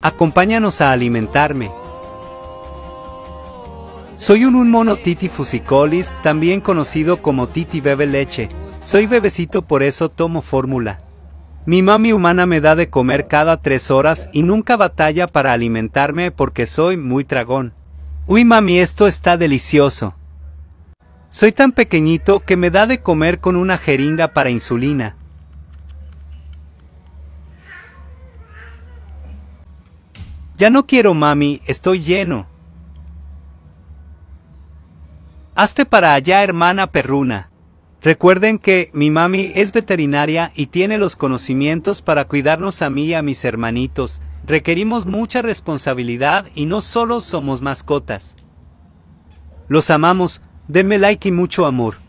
Acompáñanos a alimentarme. Soy un, un mono Titi fusicolis, también conocido como Titi bebe leche. Soy bebecito por eso tomo fórmula. Mi mami humana me da de comer cada tres horas y nunca batalla para alimentarme porque soy muy tragón. Uy mami esto está delicioso. Soy tan pequeñito que me da de comer con una jeringa para insulina. Ya no quiero, mami, estoy lleno. Hazte para allá, hermana perruna. Recuerden que mi mami es veterinaria y tiene los conocimientos para cuidarnos a mí y a mis hermanitos. Requerimos mucha responsabilidad y no solo somos mascotas. Los amamos, denme like y mucho amor.